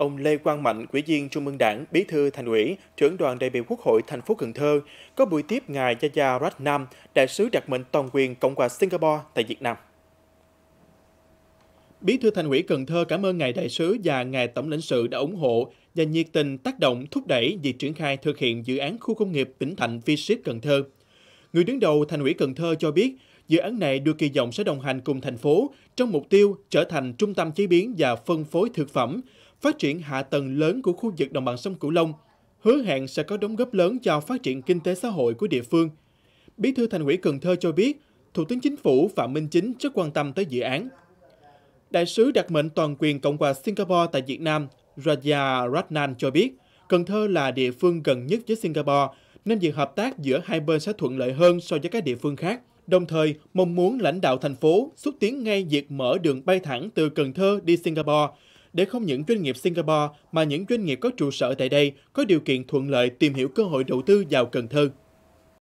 Ông Lê Quang Mạnh, Ủy viên Trung ương Đảng, Bí thư Thành ủy, trưởng đoàn đại biểu Quốc hội thành phố Cần Thơ có buổi tiếp ngài Yaya Ratnam, đại sứ đặc mệnh toàn quyền Cộng hòa Singapore tại Việt Nam. Bí thư Thành ủy Cần Thơ cảm ơn ngài đại sứ và ngài tổng lãnh sự đã ủng hộ và nhiệt tình tác động thúc đẩy việc triển khai thực hiện dự án khu công nghiệp tỉnh thành V-Ship Cần Thơ. Người đứng đầu Thành ủy Cần Thơ cho biết, dự án này được kỳ vọng sẽ đồng hành cùng thành phố trong mục tiêu trở thành trung tâm chế biến và phân phối thực phẩm, phát triển hạ tầng lớn của khu vực đồng bằng sông Cửu Long, hứa hẹn sẽ có đóng góp lớn cho phát triển kinh tế xã hội của địa phương. Bí thư Thành ủy Cần Thơ cho biết, Thủ tướng Chính phủ Phạm Minh Chính rất quan tâm tới dự án. Đại sứ đặc mệnh toàn quyền Cộng hòa Singapore tại Việt Nam Raja Ratnan cho biết, Cần Thơ là địa phương gần nhất với Singapore, nên việc hợp tác giữa hai bên sẽ thuận lợi hơn so với các địa phương khác. Đồng thời, mong muốn lãnh đạo thành phố xúc tiến ngay việc mở đường bay thẳng từ Cần Thơ đi Singapore, để không những doanh nghiệp Singapore mà những doanh nghiệp có trụ sở tại đây có điều kiện thuận lợi tìm hiểu cơ hội đầu tư vào Cần Thơ.